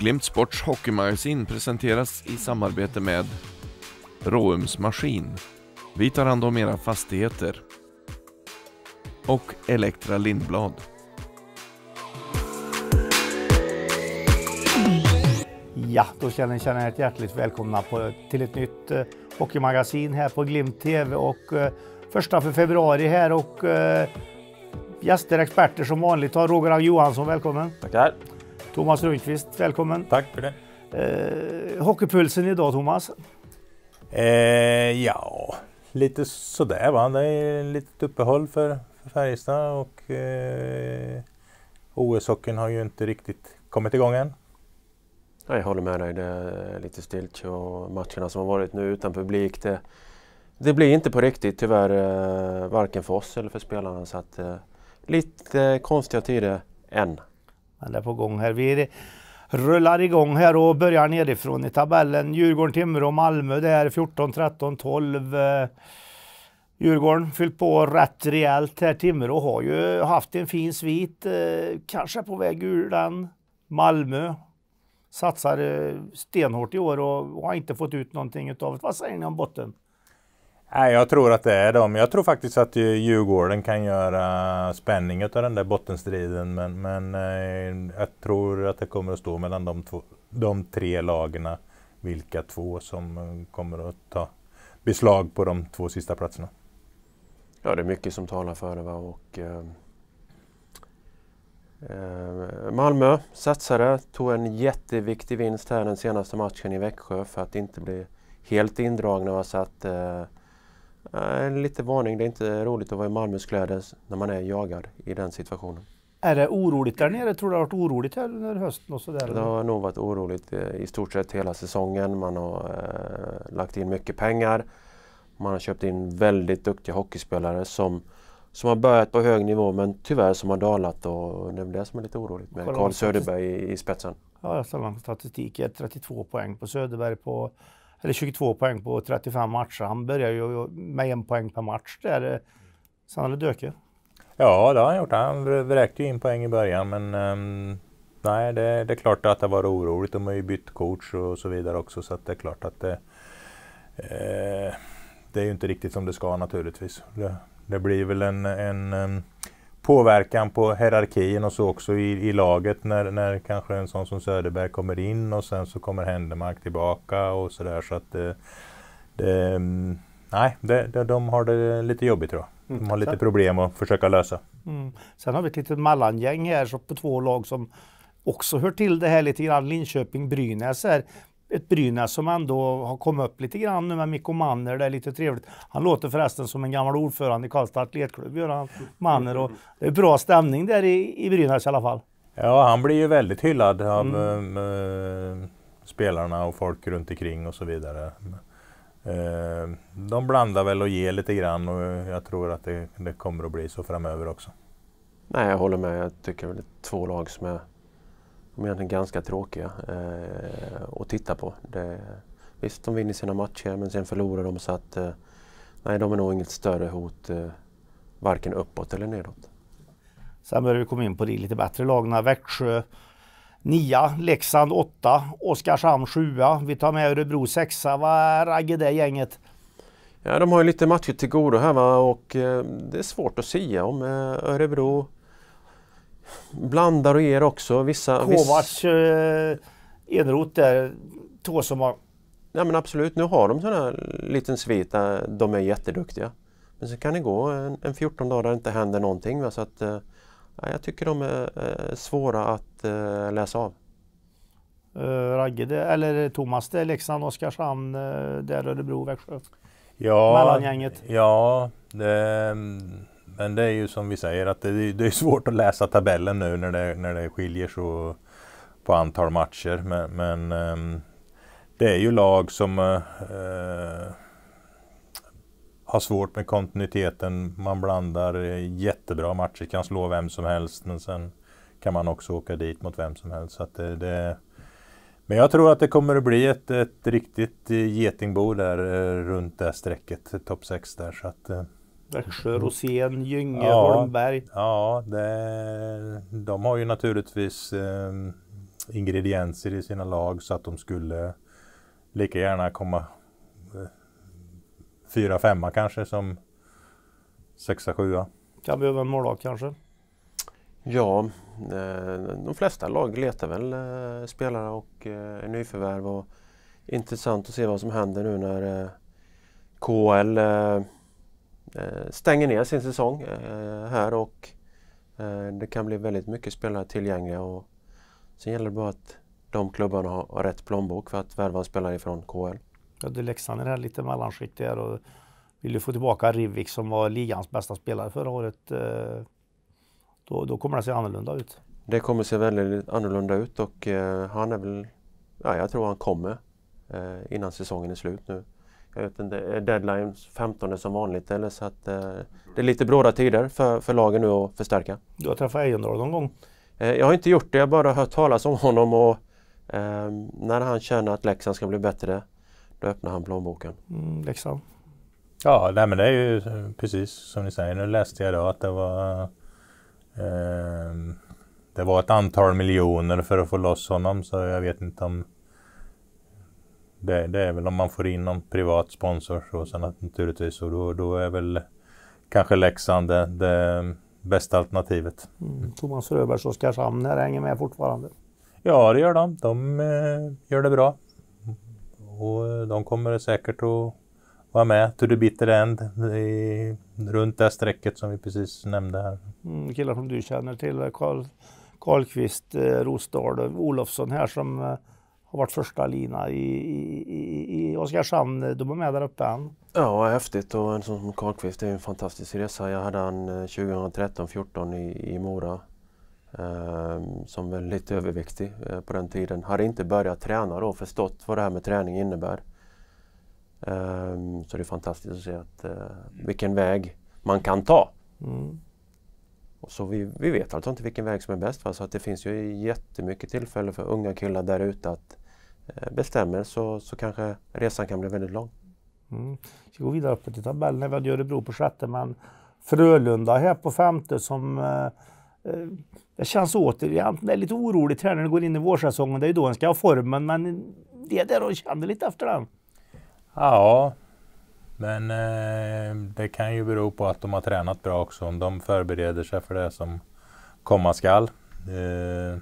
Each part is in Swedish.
Glimt Sports hockeymagasin presenteras i samarbete med Råums Maskin. Vi tar hand om era fastigheter. Och Elektra Lindblad. Ja, då känner ni känner ett hjärtligt välkomna på, till ett nytt eh, hockeymagasin här på Glimt TV och eh, första för februari här och eh, gäster, experter som vanligt har Roger Johansson, välkommen. Tackar. Thomas Rundqvist, välkommen. Tack för det. Eh, hockeypulsen idag Thomas? Eh, ja, lite sådär va. Det är lite uppehåll för, för Färjestad och eh, OS-hockeyn har ju inte riktigt kommit igång än. Jag håller med dig. Det är lite stilt och matcherna som har varit nu utan publik. Det, det blir inte på riktigt tyvärr, eh, varken för oss eller för spelarna. Så att, eh, lite konstiga tider än. Men på gång här. Vi rullar igång här och börjar nerifrån i tabellen. Djurgården, Timrå, Malmö. Det är 14, 13, 12. Djurgården fyllt på rätt rejält här. Timrå har ju haft en fin svit. Eh, kanske på väg ur den. Malmö satsar eh, stenhårt i år och har inte fått ut någonting av det. Vad säger ni om botten? Nej, jag tror att det är dem. Jag tror faktiskt att Djurgården kan göra spänning av den där bottenstriden. Men, men eh, jag tror att det kommer att stå mellan de, två, de tre lagerna vilka två som eh, kommer att ta beslag på de två sista platserna. Ja, det är mycket som talar för det. Va? Och, eh, eh, Malmö satsade, tog en jätteviktig vinst här den senaste matchen i Växjö för att inte bli helt indragna. Va? Så att, eh, Eh, en liten varning, det är inte roligt att vara i Malmös kläder när man är jagad i den situationen. Är det oroligt där nere? Tror du det har varit oroligt här under hösten? Och sådär? Det har nog varit oroligt i stort sett hela säsongen. Man har eh, lagt in mycket pengar. Man har köpt in väldigt duktiga hockeyspelare som, som har börjat på hög nivå men tyvärr som har dalat och det är det som är lite oroligt med Karl Söderberg i, i spetsen. Ja, jag ställde på statistiken. 32 poäng på Söderberg på eller 22 poäng på 35 matcher. Han började ju med en poäng per match där. Sen har det dökat. Ja, det har han gjort. Han vräkte ju in poäng i början, men um, nej, det, det, är klart att det var oroligt. De har ju bytt coach och så vidare också, så det är klart att det, eh, det är ju inte riktigt som det ska naturligtvis. Det, det blir väl en, en um, påverkan på hierarkin och så också i, i laget när, när kanske en sån som Söderberg kommer in och sen så kommer Händemark tillbaka och sådär så att eh, det, det, mm, Nej, det, det, de har det lite jobbigt tror jag. De mm. har lite problem att försöka lösa. Mm. Sen har vi ett litet mellangäng här så på två lag som också hör till det här lite grann. Linköping, Brynäs här ett Brynäs som ändå har kommit upp lite grann nu med Mikko Manner. Det är lite trevligt. Han låter förresten som en gammal ordförande i Karlstad Atletklubb, Göran Manner. Och det är bra stämning där i, i Brynäs i alla fall. Ja, han blir ju väldigt hyllad av mm. äh, spelarna och folk runt omkring och så vidare. Eh, de blandar väl och ger lite grann och jag tror att det, det kommer att bli så framöver också. Nej, jag håller med. Jag tycker väl det är två lag som är de är egentligen ganska tråkiga eh, att titta på. Det, visst, de vinner sina matcher men sen förlorar de så att eh, nej, de är nog inget större hot eh, varken uppåt eller nedåt. Sen börjar vi komma in på de lite bättre lagen. Växjö 9, Leksand 8, Oskarshamn 7. Vi tar med Örebro 6. Vad raggar det gänget? Ja, de har ju lite matcher till godo här va? och eh, det är svårt att säga om eh, Örebro. Blandar och ger också. Vissa... Kovacs, eh, Eneroth där, två som har... Ja men absolut, nu har de sån här liten svit där de är jätteduktiga. Men sen kan det gå en, en 14 dagar där det inte händer någonting. Va? Så att, eh, jag tycker de är eh, svåra att eh, läsa av. Uh, Ragge, det, eller Thomas, det är Leksand, Oskarshamn, eh, där Örebro, Växjö. Ja, Mellangänget. Ja, det, mm, men det är ju som vi säger att det, det är svårt att läsa tabellen nu när det, när det skiljer så på antal matcher. Men, men ehm, det är ju lag som uh, har svårt med kontinuiteten. Man blandar eh, jättebra matcher, kan slå vem som helst men sen kan man också åka dit mot vem som helst. Så det, det, men jag tror att det kommer att bli ett, ett riktigt getingbo där runt det strecket, topp 6 där. Så att, Växjö, mm. Rosén, Gynge, ja, Holmberg. Ja, det, de har ju naturligtvis eh, ingredienser i sina lag så att de skulle lika gärna komma eh, fyra, femma kanske som sexa, sjua. Kan behöva en målvakt kanske? Ja, eh, de flesta lag letar väl eh, spelare och eh, nyförvärv. Och intressant att se vad som händer nu när eh, KL Eh, stänger ner sin säsong eh, här och eh, det kan bli väldigt mycket spelare tillgängliga. Och sen gäller det bara att de klubbarna har rätt plånbok för att värva spelare ifrån KL. Ja, du Leksand är lite mellanskikt där och vill du få tillbaka Rivik som var ligans bästa spelare förra året, då, då kommer det se annorlunda ut. Det kommer se väldigt annorlunda ut och han är väl, ja, jag tror han kommer innan säsongen är slut nu jag vet inte, eh, deadline 15 som vanligt eller så att eh, det är lite bråda tider för, för lagen nu att förstärka. Du har träffat Ejendahl någon gång? Eh, jag har inte gjort det, jag har bara hört talas om honom och eh, när han känner att Leksand ska bli bättre då öppnar han plånboken. Mm, Leksand. Ja, nej, men det är ju precis som ni säger. Nu läste jag idag att det var ehm, det var ett antal miljoner för att få loss honom så jag vet inte om det, det, är väl om man får in någon privat sponsor så sen att, naturligtvis och då, då är väl kanske Leksand det, det bästa alternativet. Mm. Thomas Röbergs och Oskarshamn här hänger med fortfarande. Ja, det gör de. De eh, gör det bra. Och eh, de kommer säkert att vara med to the bitter end i, runt det strecket som vi precis nämnde här. Mm, killar som du känner till, Karl Karlqvist, eh, Rosdahl, Olofsson här som eh, har varit första lina i, i, i Oskarshamn. De är med där uppe än. Ja, häftigt. Och en sån som Karlqvist, är en fantastisk resa. Jag hade han 2013-14 eh, i, i Mora. Eh, som väl lite överviktig eh, på den tiden. Hade inte börjat träna då, förstått vad det här med träning innebär. Eh, så det är fantastiskt att se att, eh, vilken väg man kan ta. Mm. Och så vi, vi vet alltså inte vilken väg som är bäst. Va? Så att det finns ju jättemycket tillfälle för unga killar där ute att Eh, bestämmer så, så kanske resan kan bli väldigt lång. Mm. Vi går vidare uppåt i tabellen. Vi hade Örebro på sjätte men Frölunda här på femte som eh, eh, det känns återigen, det är lite oroligt här när det går in i vårsäsongen. Det är ju då en ska ha formen, men det är där de känner lite efter den. Ja, men eh, det kan ju bero på att de har tränat bra också. Om de förbereder sig för det som komma skall. Eh,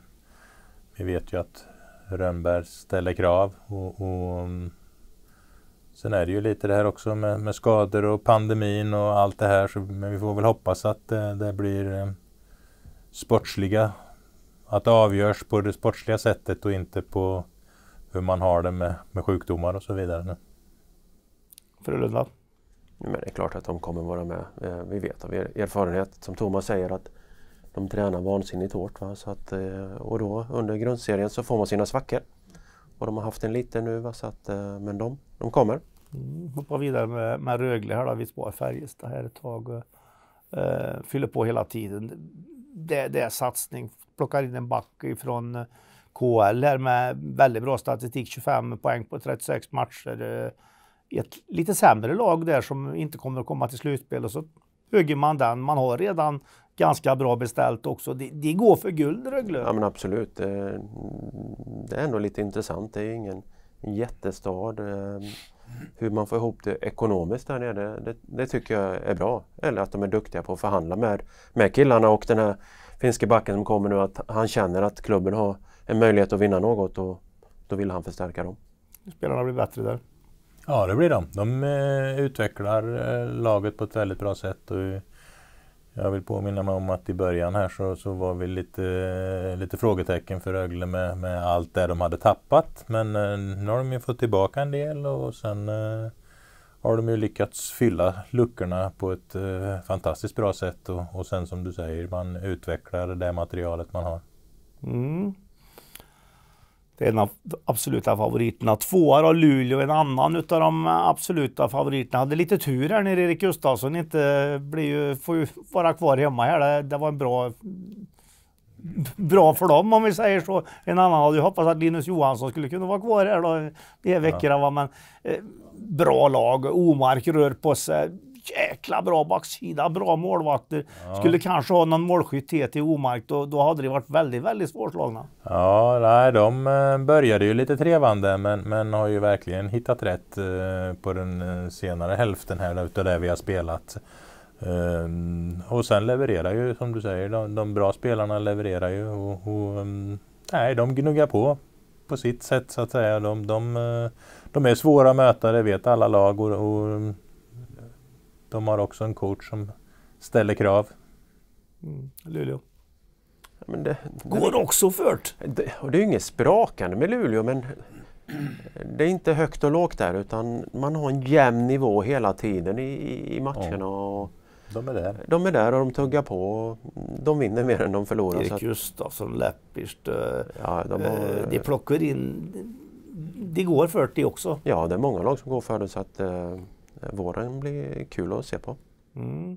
vi vet ju att Rönnberg ställer krav. Och, och, mm, sen är det ju lite det här också med, med, skador och pandemin och allt det här. Så, men vi får väl hoppas att det, det blir eh, sportsliga, att det avgörs på det sportsliga sättet och inte på hur man har det med, med sjukdomar och så vidare. Frölunda? Men det är klart att de kommer vara med. Eh, vi vet av erfarenhet, som Thomas säger, att de tränar vansinnigt hårt. Va? Så att, eh, och då under grundserien så får man sina svackor. Och de har haft en liten nu, va? Så att, eh, men de, de kommer. Mm, hoppar vidare med, med Rögle här då, vi spår Färjestad här ett tag. Uh, fyller på hela tiden. Det, det är satsning. Plockar in en back ifrån KL här med väldigt bra statistik. 25 poäng på 36 matcher. Uh, ett lite sämre lag där som inte kommer att komma till slutspel och så höjer man den. Man har redan ganska bra beställt också. Det, det går för guld Rögle. Ja men absolut. Det, det är ändå lite intressant. Det är ingen jättestad. Eh, hur man får ihop det ekonomiskt där nere, det, det, tycker jag är bra. Eller att de är duktiga på att förhandla med, med killarna och den här finske backen som kommer nu, att han känner att klubben har en möjlighet att vinna något och då vill han förstärka dem. Spelarna blir bättre där. Ja, det blir de. De eh, utvecklar eh, laget på ett väldigt bra sätt. Och eh, jag vill påminna mig om att i början här så, så var vi lite, lite frågetecken för Rögle med, med allt det de hade tappat. Men nu har de ju fått tillbaka en del och sen har de ju lyckats fylla luckorna på ett fantastiskt bra sätt och, och sen som du säger, man utvecklar det materialet man har. Mm. Det är en av de absoluta favoriterna. Tvåa då Luleå, en annan utav de absoluta favoriterna. Hade lite tur här när Erik Gustafsson inte blir ju, får ju vara kvar hemma här. Det, det, var en bra bra för dem om vi säger så. En annan hade ju hoppats att Linus Johansson skulle kunna vara kvar här då de här veckorna. Ja. Men, eh, bra lag, Omark rör på sig jäkla bra backsida, bra målvakter. Ja. Skulle kanske ha någon målskytt till Omark, omärkt då hade det varit väldigt, väldigt svårslagna. Ja, nej, de eh, började ju lite trevande men, men har ju verkligen hittat rätt eh, på den eh, senare hälften här utav det vi har spelat. Och sen levererar ju, som du säger, de, de bra spelarna levererar ju och, och mm, nej, de gnuggar på på sitt sätt så att säga. De, de, de är svåra att möta, det vet alla lag och, och mm, de har också en coach som ställer krav. Mm. Luleå. men det, det, Går också fört! Det, och det är ju inget sprakande med Luleå men det är inte högt och lågt där utan man har en jämn nivå hela tiden i, i matcherna. Ja. Och de är där. De är där och de tuggar på. De vinner mer än de förlorar. Erik Gustafsson, Läppist. Eh, ja, de, har, eh, de plockar in... Det går 40 också. Ja, det är många lag som går för det. Så att, eh, våren blir kul att se på. Mm.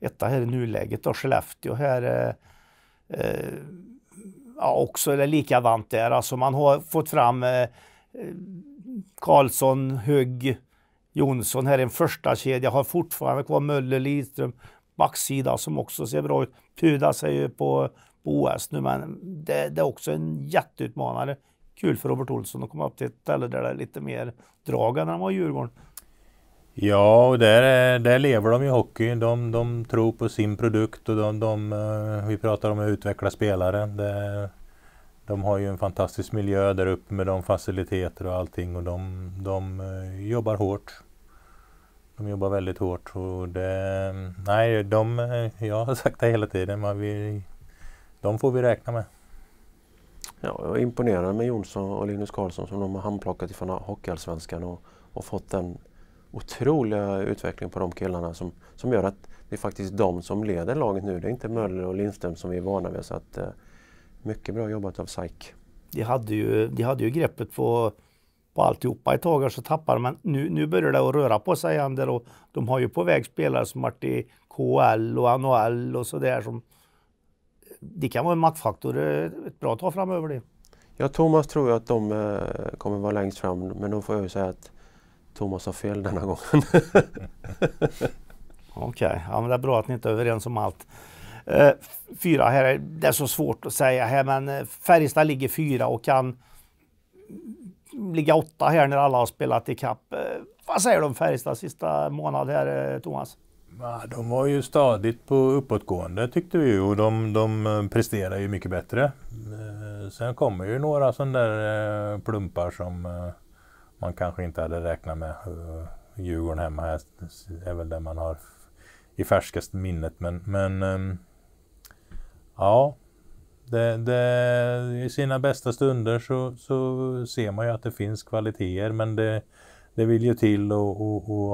Etta här i nuläget då, Skellefteå här. Eh, eh ja, också eller likadant där. Alltså man har fått fram eh, Karlsson, Hugg, Jonsson här i en första kedja Har fortfarande kvar Möller, Lidström, backsida som också ser bra ut. Pudas är ju på, på OS nu, men det, det är också en jätteutmanare kul för Robert Olsson att komma upp till ett ställe där det är lite mer drag än när han var i Djurgården. Ja, och där, där lever de ju hockey. De, de tror på sin produkt och de, de, eh, vi pratar om att utveckla spelare. Det, de har ju en fantastisk miljö där uppe med de faciliteter och allting och de, de eh, jobbar hårt. De jobbar väldigt hårt. Och det, nej, de, eh, jag har sagt det hela tiden, men vi, de får vi räkna med. Ja, jag är imponerad med Jonsson och Linus Karlsson som de har handplockat ifrån Hockeyallsvenskan och, och fått den otrolig utveckling på de killarna som, som gör att det är faktiskt de som leder laget nu. Det är inte Möller och Lindström som vi är vana vid. Så att, eh, mycket bra jobbat av SAIK. De hade ju, de hade ju greppet på, på alltihopa ett tag så tappade man. Nu, nu börjar det att röra på sig igen där och de har ju på väg spelare som varit i KL och NHL och sådär som det kan vara en maktfaktor eh, ett bra tag framöver det. Ja, Thomas tror jag att de eh, kommer vara längst fram, men då får jag ju säga att Thomas har fel denna gången. Okej, okay. ja, men det är bra att ni inte är överens om allt. Eh, fyra här, det är så svårt att säga här men eh, Färjestad ligger fyra och kan ligga åtta här när alla har spelat ikapp. Eh, vad säger du om Färjestad sista månad här eh, Thomas? de var ju stadigt på uppåtgående tyckte vi och de, de eh, presterar ju mycket bättre. sen kommer ju några sådana där plumpar som man kanske inte hade räknat med. Eh, Djurgården hemma här är väl det man har i färskaste minnet. Men, men ehm, ja, det, det, i sina bästa stunder så, så ser man ju att det finns kvaliteter men det, det vill ju till att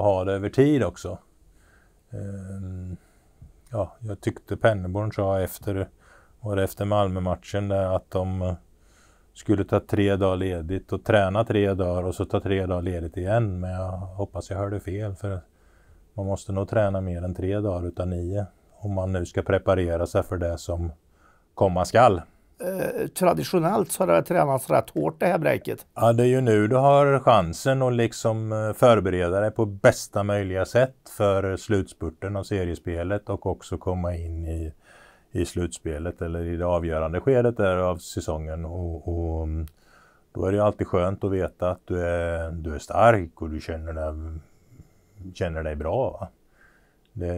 ha det över tid också. Ehm, ja, jag tyckte Penneborn sa efter, var efter Malmö-matchen där att de skulle ta tre dagar ledigt och träna tre dagar och så ta tre dagar ledigt igen. Men jag hoppas jag hörde fel för man måste nog träna mer än tre dagar utan nio om man nu ska preparera sig för det som komma skall. Eh, traditionellt så har det tränats rätt hårt det här bräcket. Ja, det är ju nu du har chansen att liksom eh, förbereda dig på bästa möjliga sätt för slutspurten av seriespelet och också komma in i i slutspelet eller i det avgörande skedet där av säsongen. Och, och, mm, då är det alltid skönt att veta att du är, du är stark och du känner dig, känner dig bra. Det,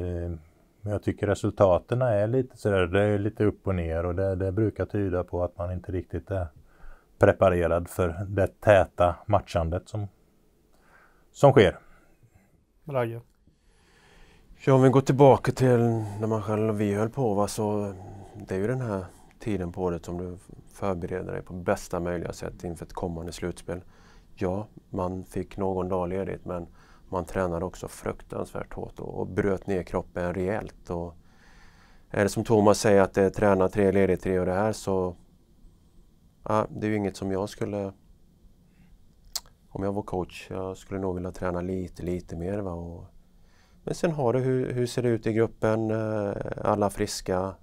men jag tycker resultaten är lite sådär, det är lite upp och ner och det, det brukar tyda på att man inte riktigt är preparerad för det täta matchandet som, som sker. Brage. Ja, om vi går tillbaka till när man själv och vi höll på va, så det är ju den här tiden på året som du förbereder dig på bästa möjliga sätt inför ett kommande slutspel. Ja, man fick någon dag ledigt men man tränade också fruktansvärt hårt och, och bröt ner kroppen rejält. Och är det som Thomas säger att det är träna tre, ledigt tre och det här så ja, det är ju inget som jag skulle om jag var coach, jag skulle nog vilja träna lite, lite mer. Va? Och men sen har du hur, hur ser det ut i gruppen, eh, alla friska.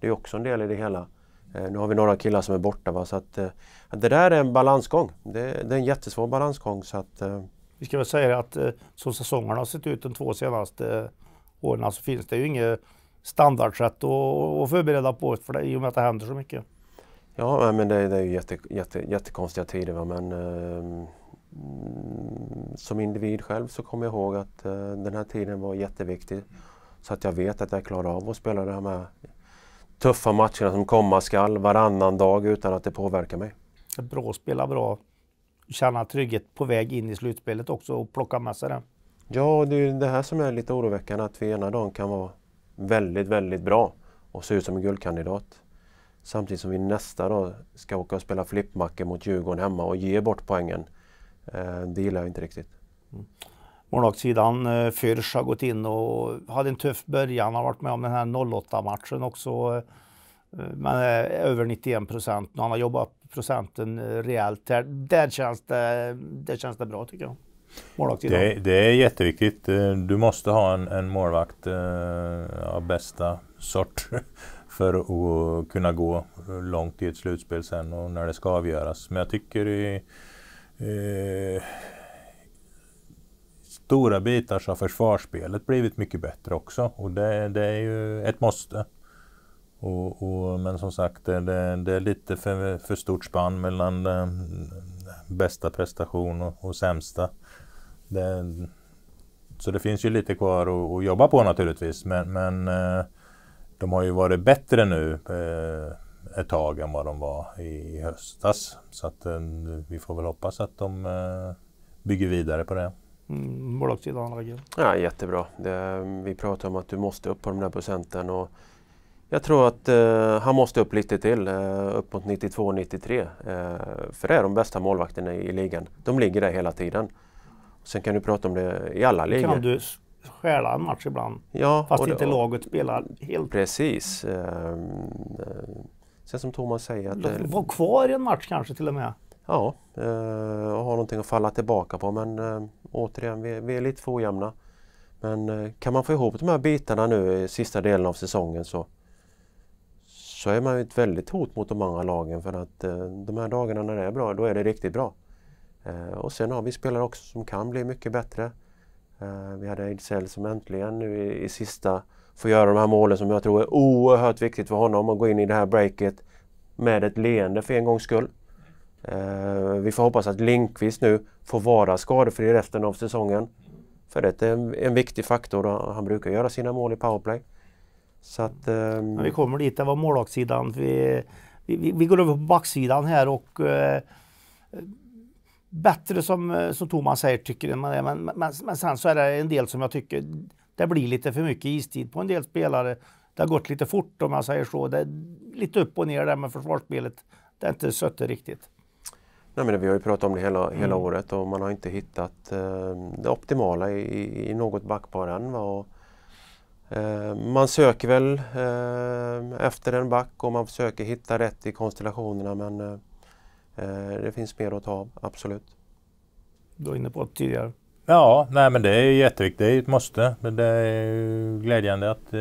Det är också en del i det hela. Eh, nu har vi några killar som är borta va? så att, eh, det där är en balansgång. Det, det, är en jättesvår balansgång. Så att, vi ska väl säga att som säsongerna har sett ut de två senaste åren så finns det ju inget standardsätt att förbereda på för det, i och med att det händer så mycket. Ja, men det, det är ju jätte, jätte, jättekonstiga tider. Va? Men, Mm, som individ själv så kommer jag ihåg att eh, den här tiden var jätteviktig. Så att jag vet att jag klarar av att spela de här tuffa matcherna som komma skall varannan dag utan att det påverkar mig. Bra att spela bra, känna trygghet på väg in i slutspelet också och plocka med sig den. Ja, det är det här som är lite oroväckande att vi ena dagen kan vara väldigt, väldigt bra och se ut som en guldkandidat. Samtidigt som vi nästa dag ska åka och spela flippmackor mot Djurgården hemma och ge bort poängen. Eh, det gillar jag inte riktigt. Mm. Målvaktssidan eh, Fürsch har gått in och hade en tuff början, har varit med om den här 08-matchen också. Eh, eh, men är över 91 procent. Han har jobbat procenten rejält här. Där känns det, där känns det bra tycker jag. Målvaktsidan. Det, det är jätteviktigt. Du måste ha en, en målvakt eh, av bästa sort för att kunna gå långt i ett slutspel sen och när det ska avgöras. Men jag tycker i, eh, stora bitar så har försvarsspelet blivit mycket bättre också och det, det är ju ett måste. Och, och, men som sagt, det, det, är lite för, för, stort spann mellan eh, bästa prestation och, och sämsta. Det, så det finns ju lite kvar att, att jobba på naturligtvis, men, men, eh, de har ju varit bättre nu eh, ett tag än vad de var i höstas. Så att eh, vi får väl hoppas att de eh, bygger vidare på det. Mm, bolagssidan, Ragge? Ja, jättebra. Det, vi pratar om att du måste upp på de där procenten. Och jag tror att eh, han måste upp lite till, eh, upp mot 92-93. Eh, för det är de bästa målvakterna i, i, ligan. De ligger där hela tiden. Sen kan du prata om det i alla ligor. Kan du stjäla en match ibland? Ja, fast och inte laget spelar helt. Precis. Ehm, eh, Sen som Thomas säger... Att, De var kvar i en match kanske till och med? Ja, eh, och ha någonting att falla tillbaka på. Men eh, återigen, vi, vi, är lite för ojämna. Men eh, kan man få ihop de här bitarna nu i sista delen av säsongen så, så är man ju ett väldigt hot mot de andra lagen. För att de här dagarna när det är bra, då är det riktigt bra. och sen har vi spelare också som kan bli mycket bättre. vi hade Ejdsell som äntligen nu i, i sista Få göra de här målen som jag tror är oerhört viktigt för honom att gå in i det här breaket med ett leende för en gångs skull. Eh, vi får hoppas att Linkvist nu får vara skadefri resten av säsongen. För det är en, en viktig faktor. och Han brukar göra sina mål i powerplay. Så att, eh, vi kommer dit, det var målvaktssidan. Vi, vi, vi, går över på backsidan här och eh, bättre som, eh, som Thomas säger tycker man det. Men, men, men sen så är det en del som jag tycker det blir lite för mycket istid på en del spelare. Det har gått lite fort om man säger så. Det är lite upp och ner där med försvarsspelet. Det är inte sött riktigt. Nej, men vi har ju pratat om det hela, hela mm. året och man har inte hittat eh, det optimala i, i något backpar än. Och, eh, man söker väl eh, efter en back och man försöker hitta rätt i konstellationerna men eh, eh, det finns mer att ta, absolut. Du var inne på det tidigare. Ja, nej men det är jätteviktigt. Det är ett måste. Men det är glädjande att eh,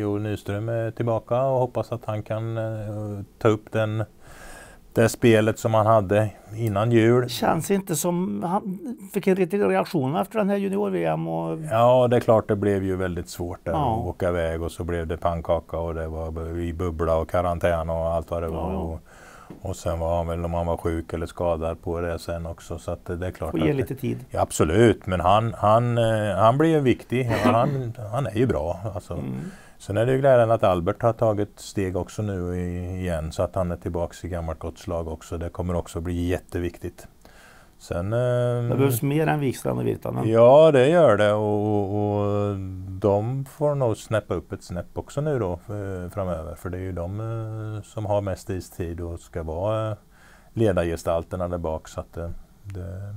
Joel Nyström är tillbaka och hoppas att han kan eh, ta upp den det spelet som han hade innan jul. Känns inte som... Han fick en riktig reaktion efter den här junior-VM. Och... Ja, det är klart det blev ju väldigt svårt där ja. att åka iväg och så blev det pannkaka och det var i bubbla och karantän och allt vad det var. Ja, ja. Och sen var han väl om han var sjuk eller skadad på det sen också. Så att det är klart Får ge lite tid. Ja, absolut, men han, han, eh, han blir ju viktig. Han, han är ju bra. Alltså. Mm. Sen är det ju glädjande att Albert har tagit steg också nu igen så att han är tillbaks i gammalt gott slag också. Det kommer också bli jätteviktigt. Sen, det ehm, behövs mer än Wikstrand och Virtanen. Ja, det gör det. Och, och, och de får nog snäppa upp ett snäpp också nu då eh, framöver. För det är ju de eh, som har mest istid och ska vara eh, ledargestalterna där bak. Så att det...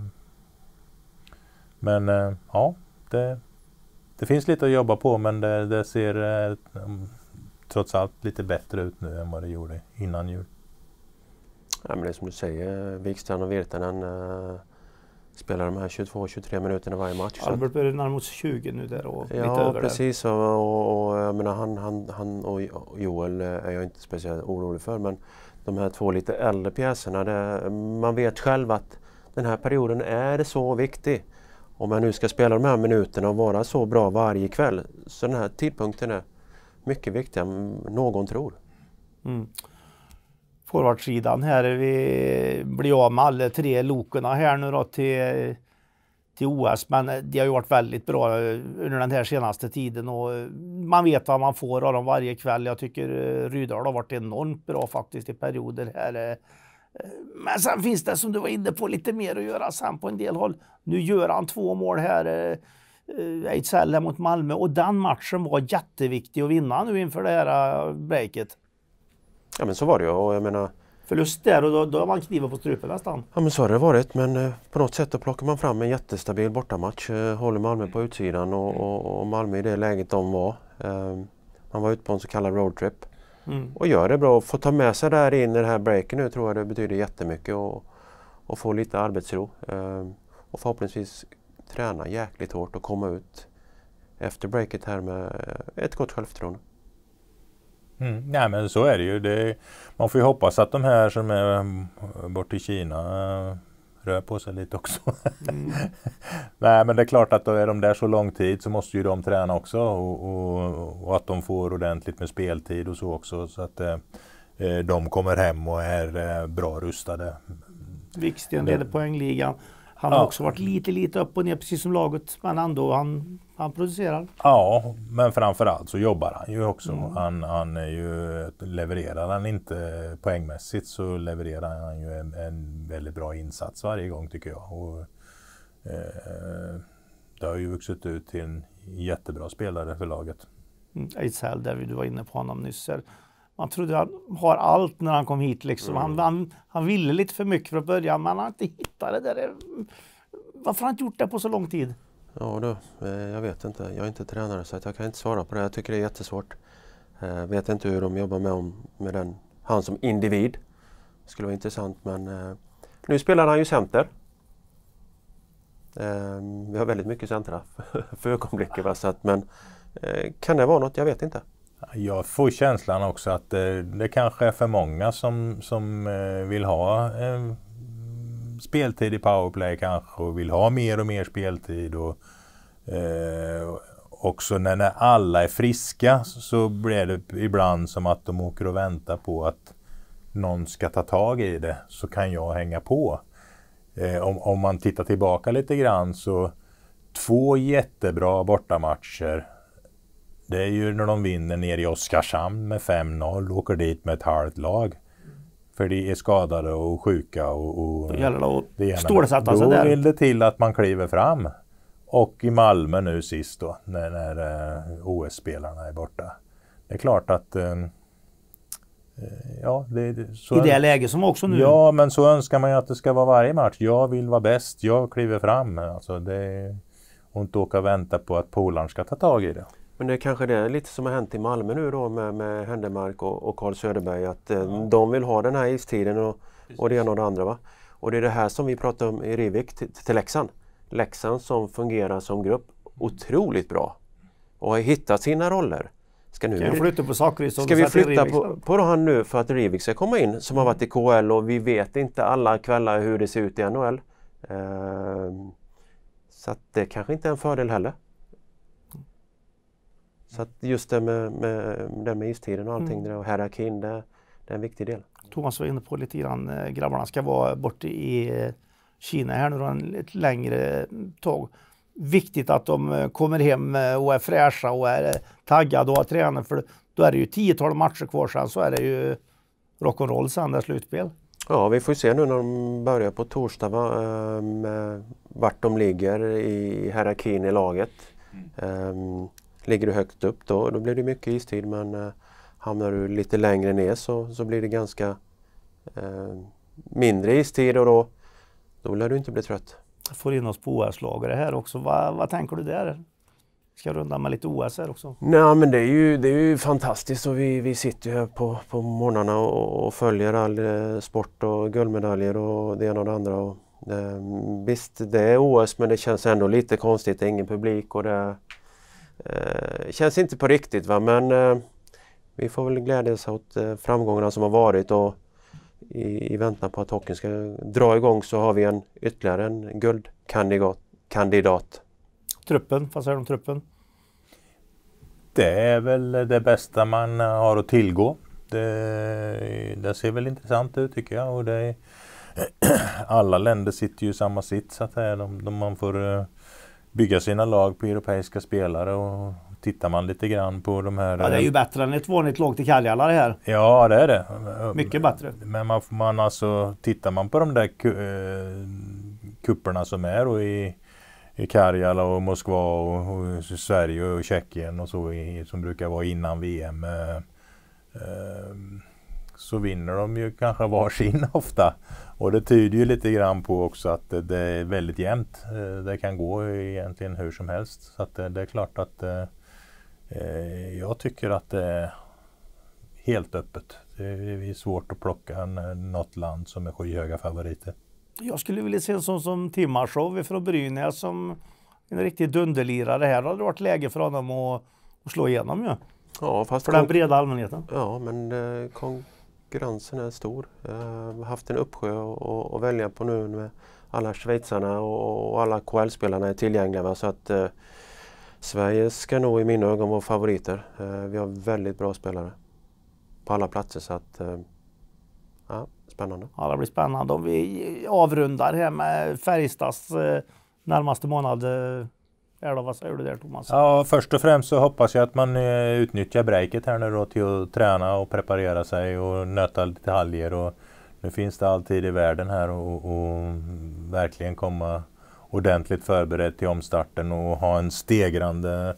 Men ja, det, det, finns lite att jobba på men det, det ser trots allt lite bättre ut nu än vad det gjorde innan jul. Ja, men det är som du säger, Wikstrand och Virtanen eh, spelar de här 22-23 minuterna varje match. Albert börjar närma sig 20 nu där och Ja, precis. Och, och, och, jag menar, han, han, han och Joel eh, är jag inte speciellt orolig för, men de här två lite äldre pjäserna, det, man vet själv att den här perioden är så viktig. Om jag nu ska spela de här minuterna och vara så bra varje kväll, så den här tidpunkten är mycket viktigare än någon tror. Mm forwardsidan här. Vi blir av med alla tre lokorna här nu då till, till OS. Men de har ju varit väldigt bra under den här senaste tiden och man vet vad man får av dem varje kväll. Jag tycker Rydahl har varit enormt bra faktiskt i perioder här. Men sen finns det, som du var inne på, lite mer att göra sen på en del håll. Nu gör han två mål här, Ejdsell eh, mot Malmö och den matchen var jätteviktig att vinna nu inför det här eh, breaket. Ja men så var det ju och jag menar Förlust där och då, då har man kniven på strupen nästan. Ja men så har det varit men eh, på något sätt då plockar man fram en jättestabil bortamatch. Eh, håller Malmö på utsidan och, mm. och, och Malmö i det läget de var. Ehm, man var ute på en så kallad roadtrip. Mm. Och gör det bra. Få ta med sig det här in i det här breaken nu tror jag det betyder jättemycket. Och, och få lite arbetsro. Ehm, och förhoppningsvis träna jäkligt hårt och komma ut efter breaket här med ett gott självförtroende. Mm. Nej men så är det ju. Det, man får ju hoppas att de här som är mm, bort i Kina eh, rör på sig lite också. Mm. Nej men det är klart att då är de där så lång tid så måste ju de träna också och, och, och att de får ordentligt med speltid och så också så att eh, eh de kommer hem och är eh, bra rustade. Viktig en del poängligan. Han har också varit lite, lite upp och ner precis som laget. Men ändå, han, han producerar. Ja, men framförallt så jobbar han ju också. Mm. Han, han är ju, levererar han inte poängmässigt så levererar han ju en, en väldigt bra insats varje gång tycker jag. Och, eh, det har ju vuxit ut till en jättebra spelare för laget. Mm, Ejdsell, där du var inne på honom nyss. Man trodde han har allt när han kom hit liksom. Mm. Han, han, han ville lite för mycket för att börja men han har inte hittat det där. Varför har han inte gjort det på så lång tid? Ja du, eh, jag vet inte. Jag är inte tränare så jag kan inte svara på det. Jag tycker det är jättesvårt. Jag eh, vet inte hur de jobbar med, om, med den, han som individ. Det skulle vara intressant men eh, nu spelar han ju center. Vi har väldigt mycket centra för ögonblicket. men kan det vara något? Jag vet inte. Jag får känslan också att eh, det kanske är för många som, som eh, vill ha eh, speltid i powerplay kanske och vill ha mer och mer speltid. Och, eh, också när, när alla är friska så blir det ibland som att de åker och väntar på att någon ska ta tag i det så kan jag hänga på. Eh, om, om man tittar tillbaka lite grann så två jättebra bortamatcher det är ju när de vinner nere i Oskarshamn med 5-0 och åker dit med ett halvt lag. För de är skadade och sjuka och... och det gäller att stålsätta sig där. Då vill det till att man kliver fram. Och i Malmö nu sist då, när, när eh, OS-spelarna är borta. Det är klart att... Eh, eh, ja, det, så I det läget som också nu... Ja, men så önskar man ju att det ska vara varje match. Jag vill vara bäst, jag kliver fram. Alltså det, och inte åka och vänta på att polaren ska ta tag i det. Men det är kanske det är lite som har hänt i Malmö nu då med, med Händemark och, och Carl Söderberg att eh, ja. de vill ha den här istiden och, och det ena och det andra. Va? Och det är det här som vi pratar om i Rivik till, till Leksand. Leksand som fungerar som grupp otroligt bra och har hittat sina roller. Ska, nu, ska vi flytta på saker som Ska vi flytta på, på han nu för att Rivik ska komma in som har varit i mm. KL och vi vet inte alla kvällar hur det ser ut i NHL. Eh, så att det kanske inte är en fördel heller. Så just det med, med, det med istiden och allting mm. och hierarkin, det, det är en viktig del. Thomas var inne på lite grann, eh, grabbarna ska vara borta i eh, Kina här nu ett längre tag. Viktigt att de eh, kommer hem och är fräscha och är taggade och har tränat för då är det ju tiotal matcher kvar sen så är det ju rock'n'roll sen det är slutspel. Ja, vi får se nu när de börjar på torsdag va, um, vart de ligger i hierarkin i laget. Mm. Um, Ligger du högt upp då, då blir det mycket istid men eh, hamnar du lite längre ner så, så blir det ganska eh, mindre istid och då, då lär du inte bli trött. Jag får in oss på OS-lagare här också. Va, vad tänker du där? ska runda med lite OS här också. Nej men det är ju, det är ju fantastiskt och vi, vi sitter ju här på, på morgnarna och, och följer all eh, sport och guldmedaljer och det ena och det andra. Och, eh, visst, det är OS men det känns ändå lite konstigt. Det är ingen publik och det, är Eh, känns inte på riktigt va men eh, vi får väl glädjas åt eh, framgångarna som har varit och i, i väntan på att hockeyn ska dra igång så har vi en ytterligare en guldkandidat. Kandidat. Truppen, vad säger du om truppen? Det är väl det bästa man har att tillgå. Det, det ser väl intressant ut tycker jag. Och det är, alla länder sitter ju i samma sits så att säga. De, de, man får eh, bygga sina lag på europeiska spelare och tittar man lite grann på de här... Ja, det är ju eh, bättre än ett vanligt lag till Kaljala det här. Ja, det är det. Mycket bättre. Men man, man alltså, tittar man på de där eh, kupperna som är då i, i Karjala och Moskva och, och Sverige och Tjeckien och så i, som brukar vara innan VM. Eh, eh, så vinner de ju kanske varsin ofta. Och det tyder ju lite grann på också att det är väldigt jämnt. Eh, det kan gå egentligen hur som helst. Så att eh, det är klart att eh, jag tycker att det är helt öppet. Det är svårt att plocka något land som är skyhöga favoriter. Jag skulle vilja se en sån som Timashov från Brynäs som en riktig dunderlirare. Här hade det varit läge för honom att, slå igenom ju. Ja. fast för den breda allmänheten. Ja, men konkurrensen är stor. Eh, har haft en uppsjö att välja på nu med alla schweizarna och, alla KL-spelarna är tillgängliga. Va? Så att, eh, Sverige ska nog i mina ögon vara favoriter. Eh, vi har väldigt bra spelare på alla platser. Så att, eh, ja, spännande. Ja, det blir spännande. Om vi avrundar här med Färjestads eh, närmaste månad eller vad säger du där Thomas? Ja, först och främst så hoppas jag att man eh, utnyttjar breaket här nu då till att träna och preparera sig och nöta detaljer. Och nu finns det alltid i världen här och, och verkligen komma ordentligt förberedd till omstarten och ha en stegrande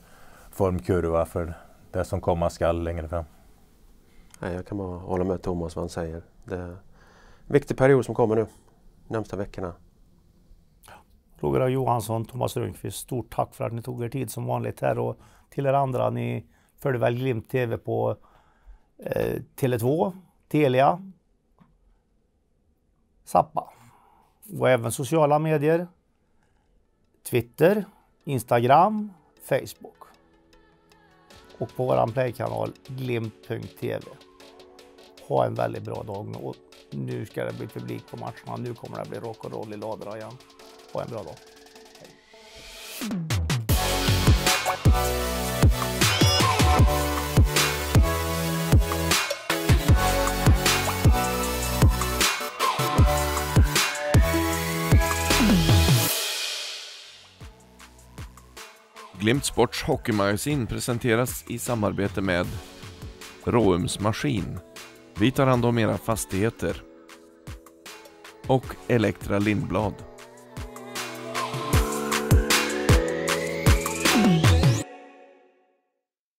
formkurva för det som komma skall längre fram. jag kan bara hålla med Thomas vad han säger. Det är en viktig period som kommer nu, de närmsta veckorna. Roger Johansson, Thomas Rönnqvist, stort tack för att ni tog er tid som vanligt här och till er andra, ni följer väl Glimt TV på eh, Tele2, Telia, Zappa och även sociala medier, Twitter, Instagram, Facebook och på våran playkanal glimt.tv. Ha en väldigt bra dag nu och nu ska det bli publik på matcherna. Nu kommer det bli rock'n'roll i ladorna igen. Ha en bra dag. Glimt Sports hockeymagasin presenteras i samarbete med Råums Maskin. Vi tar hand om era fastigheter. Och Elektra Lindblad.